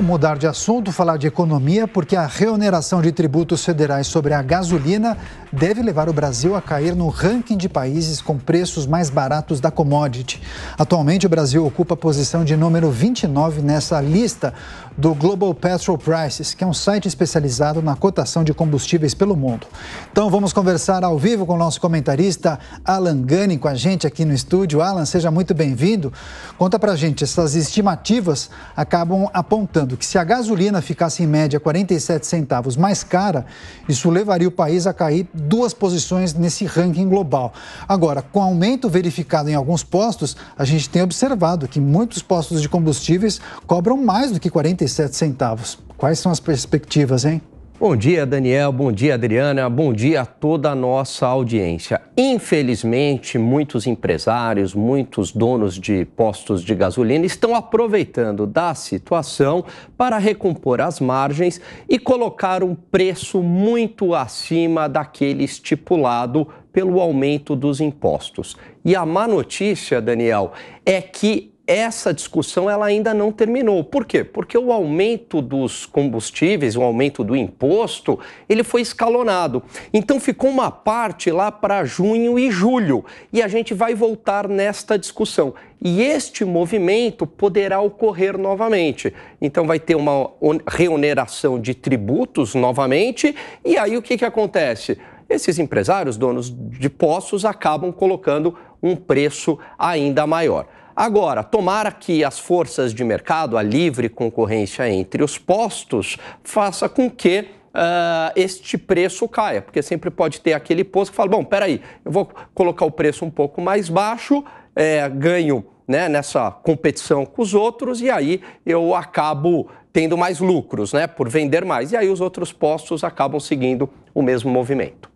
mudar de assunto, falar de economia, porque a reoneração de tributos federais sobre a gasolina deve levar o Brasil a cair no ranking de países com preços mais baratos da commodity. Atualmente, o Brasil ocupa a posição de número 29 nessa lista do Global Petrol Prices, que é um site especializado na cotação de combustíveis pelo mundo. Então, vamos conversar ao vivo com o nosso comentarista Alan Gani, com a gente aqui no estúdio. Alan, seja muito bem-vindo. Conta pra gente, essas estimativas acabam apontando pensando que se a gasolina ficasse em média 47 centavos mais cara, isso levaria o país a cair duas posições nesse ranking global. Agora, com aumento verificado em alguns postos, a gente tem observado que muitos postos de combustíveis cobram mais do que 47 centavos. Quais são as perspectivas, hein? Bom dia, Daniel. Bom dia, Adriana. Bom dia a toda a nossa audiência. Infelizmente, muitos empresários, muitos donos de postos de gasolina estão aproveitando da situação para recompor as margens e colocar um preço muito acima daquele estipulado pelo aumento dos impostos. E a má notícia, Daniel, é que essa discussão ela ainda não terminou. Por quê? Porque o aumento dos combustíveis, o aumento do imposto, ele foi escalonado. Então ficou uma parte lá para junho e julho, e a gente vai voltar nesta discussão. E este movimento poderá ocorrer novamente. Então vai ter uma reoneração de tributos novamente, e aí o que, que acontece? Esses empresários, donos de poços, acabam colocando um preço ainda maior. Agora, tomara que as forças de mercado, a livre concorrência entre os postos, faça com que Uh, este preço caia, porque sempre pode ter aquele posto que fala, bom, peraí, eu vou colocar o preço um pouco mais baixo, é, ganho né, nessa competição com os outros e aí eu acabo tendo mais lucros, né, por vender mais. E aí os outros postos acabam seguindo o mesmo movimento.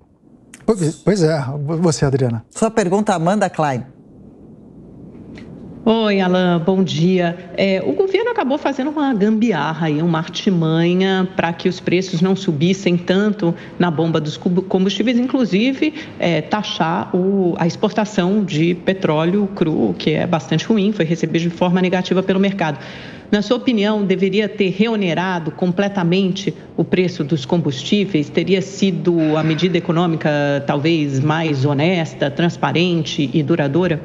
Pois é, você, Adriana. Sua pergunta, Amanda Klein. Oi, Alain, bom dia. É, o governo acabou fazendo uma gambiarra e uma artimanha para que os preços não subissem tanto na bomba dos combustíveis, inclusive é, taxar o, a exportação de petróleo cru, que é bastante ruim, foi recebido de forma negativa pelo mercado. Na sua opinião, deveria ter reonerado completamente o preço dos combustíveis? Teria sido a medida econômica talvez mais honesta, transparente e duradoura?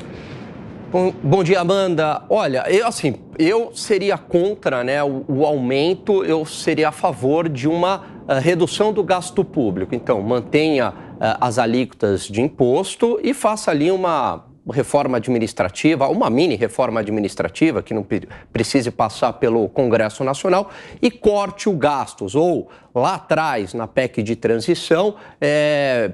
Bom, bom, dia, Amanda. Olha, eu, assim, eu seria contra né, o, o aumento, eu seria a favor de uma uh, redução do gasto público. Então, mantenha uh, as alíquotas de imposto e faça ali uma reforma administrativa, uma mini reforma administrativa que não precise passar pelo Congresso Nacional e corte o gastos ou lá atrás na PEC de transição é,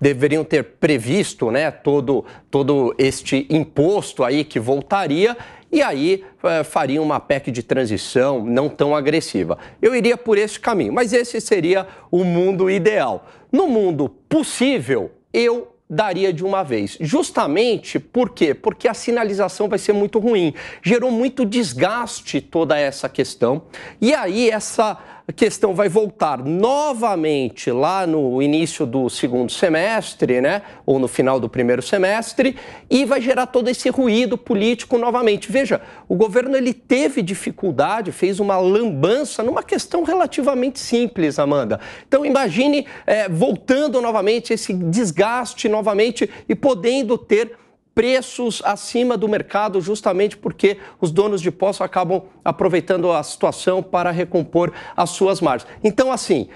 deveriam ter previsto né, todo, todo este imposto aí que voltaria e aí é, eh, faria uma PEC de transição não tão agressiva. Eu iria por esse caminho, mas esse seria o mundo ideal. No mundo possível, eu daria de uma vez. Justamente por quê? Porque a sinalização vai ser muito ruim. Gerou muito desgaste toda essa questão. E aí essa a questão vai voltar novamente lá no início do segundo semestre, né, ou no final do primeiro semestre, e vai gerar todo esse ruído político novamente. Veja, o governo ele teve dificuldade, fez uma lambança numa questão relativamente simples, Amanda. Então imagine é, voltando novamente esse desgaste novamente e podendo ter preços acima do mercado, justamente porque os donos de poço acabam aproveitando a situação para recompor as suas margens. Então, assim,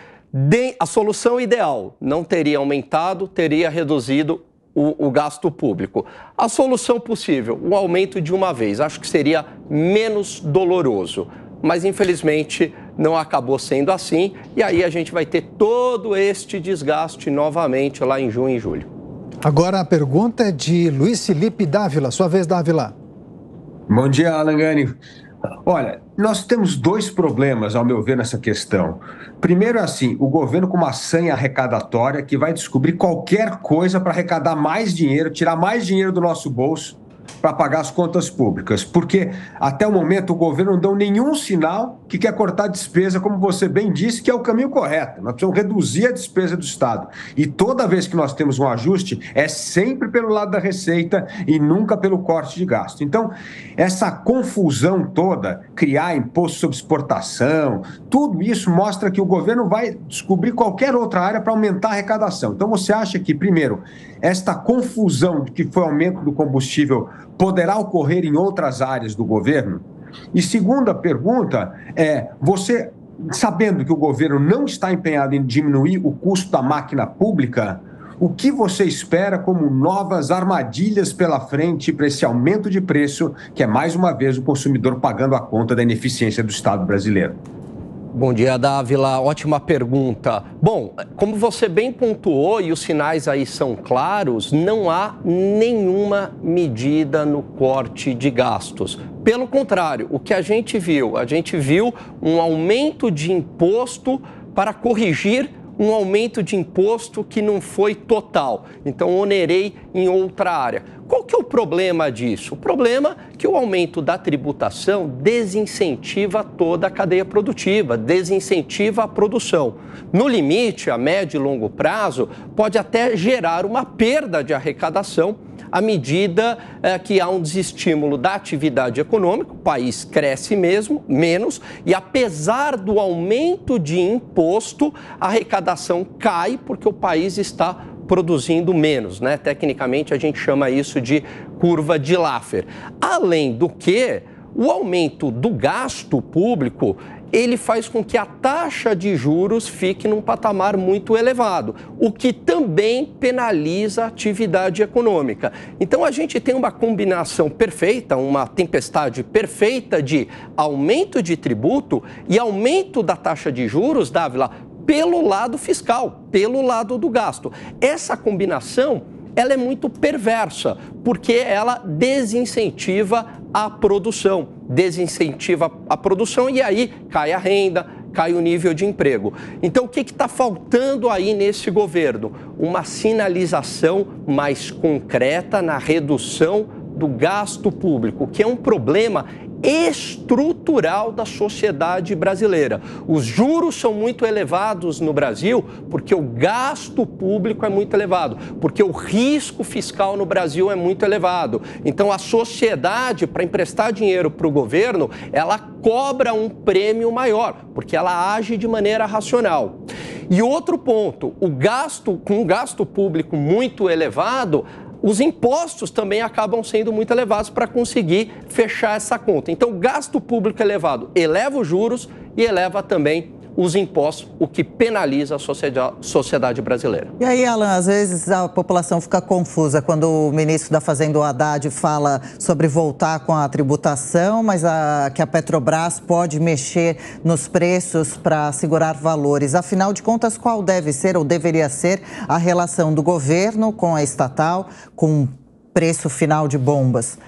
a solução ideal não teria aumentado, teria reduzido o, o, gasto público. A solução possível, o aumento de uma vez, acho que seria menos doloroso. Mas infelizmente não acabou sendo assim, e aí a gente vai ter todo este desgaste novamente lá em junho e julho. Agora a pergunta é de Luiz Felipe Dávila. Sua vez, Dávila. Bom dia, Alangani. Olha, nós temos dois problemas, ao meu ver, nessa questão. Primeiro, é assim, o governo com uma sanha arrecadatória que vai descobrir qualquer coisa para arrecadar mais dinheiro, tirar mais dinheiro do nosso bolso para pagar as contas públicas, porque até o momento o governo não deu nenhum sinal que quer cortar a despesa, como você bem disse, que é o caminho correto. Nós precisamos reduzir a despesa do Estado. E toda vez que nós temos um ajuste, é sempre pelo lado da receita e nunca pelo corte de gasto. Então, essa confusão toda, criar imposto sobre exportação, tudo isso mostra que o governo vai descobrir qualquer outra área para aumentar a arrecadação. Então, você acha que, primeiro, esta confusão de que foi aumento do combustível poderá ocorrer em outras áreas do governo? E segunda pergunta é: você, sabendo que o governo não está empenhado em diminuir o custo da máquina pública, o que você espera como novas armadilhas pela frente para esse aumento de preço, que é mais uma vez o consumidor pagando a conta da ineficiência do Estado brasileiro? Bom dia, Dávila. Ótima pergunta. Bom, como você bem pontuou e os sinais aí são claros, não há nenhuma medida no corte de gastos. Pelo contrário, o que a gente viu? A gente viu um aumento de imposto para corrigir um aumento de imposto que não foi total. Então, onerei em outra área. Qual que é o problema disso? O problema é que o aumento da tributação desincentiva toda a cadeia produtiva, desincentiva a produção. No limite, a médio e longo prazo, pode até gerar uma perda de arrecadação à medida é, que há um desestímulo da atividade econômica, o país cresce mesmo, menos, e apesar do aumento de imposto, a arrecadação cai porque o país está produzindo menos, né? Tecnicamente a gente chama isso de curva de Laffer. Além do que, o aumento do gasto público ele faz com que a taxa de juros fique num patamar muito elevado, o que também penaliza a atividade econômica. Então a gente tem uma combinação perfeita, uma tempestade perfeita de aumento de tributo e aumento da taxa de juros, Dávila, pelo lado fiscal, pelo lado do gasto. Essa combinação ela é muito perversa, porque ela desincentiva a produção, desincentiva a produção e aí cai a renda, cai o nível de emprego. Então, o que está faltando aí nesse governo? Uma sinalização mais concreta na redução do gasto público, que é um problema estrutural da sociedade brasileira. Os juros são muito elevados no Brasil porque o gasto público é muito elevado, porque o risco fiscal no Brasil é muito elevado. Então a sociedade para emprestar dinheiro para o governo, ela cobra um prêmio maior, porque ela age de maneira racional. E outro ponto, o gasto com gasto público muito elevado, os impostos também acabam sendo muito elevados para conseguir fechar essa conta. Então, gasto público elevado eleva os juros e eleva também os impostos, o que penaliza a sociedade brasileira. E aí, Alan, às vezes a população fica confusa quando o ministro da Fazenda, o Haddad, fala sobre voltar com a tributação, mas a, que a Petrobras pode mexer nos preços para segurar valores. Afinal de contas, qual deve ser ou deveria ser a relação do governo com a estatal, com o preço final de bombas?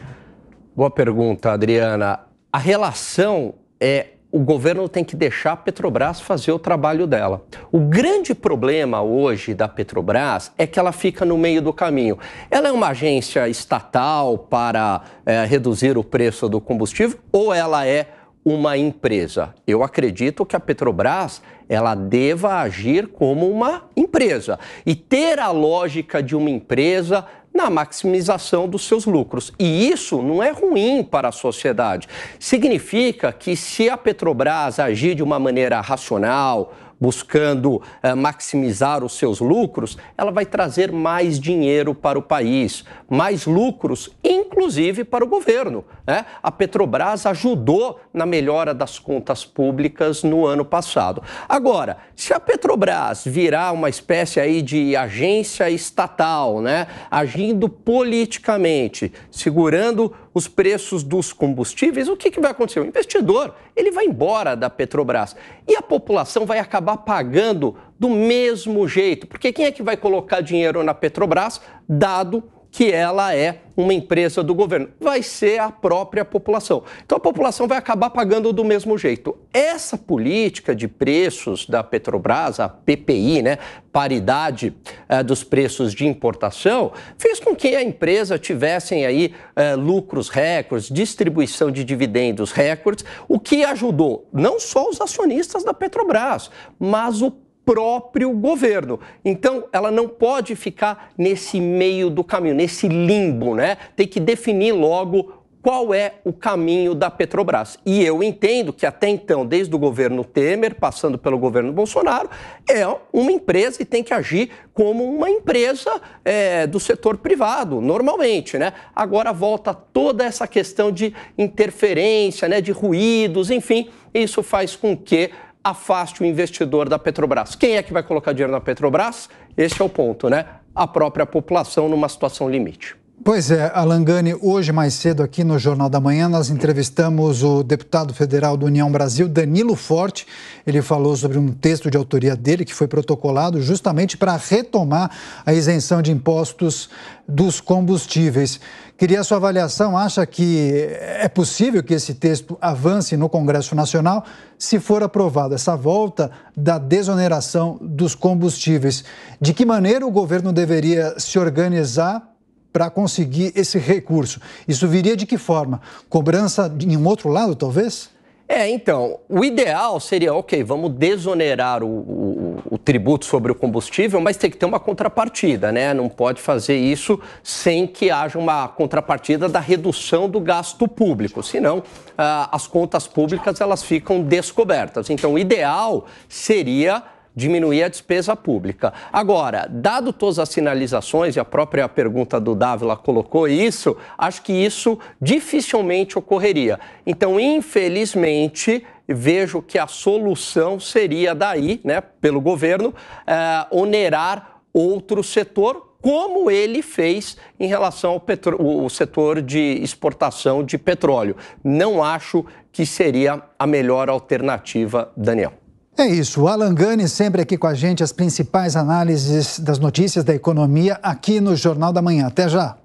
Boa pergunta, Adriana. A relação é o governo tem que deixar a Petrobras fazer o trabalho dela. O grande problema hoje da Petrobras é que ela fica no meio do caminho. Ela é uma agência estatal para é, reduzir o preço do combustível ou ela é uma empresa? Eu acredito que a Petrobras ela deva agir como uma empresa e ter a lógica de uma empresa na maximização dos seus lucros. E isso não é ruim para a sociedade. Significa que se a Petrobras agir de uma maneira racional, buscando uh, maximizar os seus lucros, ela vai trazer mais dinheiro para o país, mais lucros, inclusive para o governo. Né? A Petrobras ajudou na melhora das contas públicas no ano passado. Agora, se a Petrobras virar uma espécie aí de agência estatal, né, agindo politicamente, segurando os preços dos combustíveis, o que, que vai acontecer? O investidor ele vai embora da Petrobras e a população vai acabar pagando do mesmo jeito, porque quem é que vai colocar dinheiro na Petrobras, dado que ela é uma empresa do governo. Vai ser a própria população. Então a população vai acabar pagando do mesmo jeito. Essa política de preços da Petrobras, a PPI, né, paridade eh, dos preços de importação, fez com que a empresa tivessem aí eh, lucros recordes, distribuição de dividendos recordes, o que ajudou não só os acionistas da Petrobras, mas o próprio governo. Então, ela não pode ficar nesse meio do caminho, nesse limbo, né? Tem que definir logo qual é o caminho da Petrobras. E eu entendo que até então, desde o governo Temer, passando pelo governo Bolsonaro, é uma empresa e tem que agir como uma empresa é, do setor privado, normalmente, né? Agora volta toda essa questão de interferência, né, de ruídos, enfim, isso faz com que afaste o investidor da Petrobras. Quem é que vai colocar dinheiro na Petrobras? Este é o ponto, né? A própria população numa situação limite. Pois é, Alangani. hoje mais cedo aqui no Jornal da Manhã nós entrevistamos o deputado federal do União Brasil, Danilo Forte. Ele falou sobre um texto de autoria dele que foi protocolado justamente para retomar a isenção de impostos dos combustíveis. Queria a sua avaliação, acha que é possível que esse texto avance no Congresso Nacional se for aprovada essa volta da desoneração dos combustíveis? De que maneira o governo deveria se organizar para conseguir esse recurso. Isso viria de que forma? Cobrança em um outro lado, talvez? É, então, o ideal seria, ok, vamos desonerar o, o, o, tributo sobre o combustível, mas tem que ter uma contrapartida, né? Não pode fazer isso sem que haja uma contrapartida da redução do gasto público, senão ah, as contas públicas elas ficam descobertas. Então, o ideal seria diminuir a despesa pública. Agora, dado todas as sinalizações, e a própria pergunta do Dávila colocou isso, acho que isso dificilmente ocorreria. Então, infelizmente, vejo que a solução seria daí, né, pelo governo, eh, onerar outro setor, como ele fez em relação ao petro... o setor de exportação de petróleo. Não acho que seria a melhor alternativa, Daniel. É isso, o Alan Gani sempre aqui com a gente, as principais análises das notícias da economia aqui no Jornal da Manhã. Até já!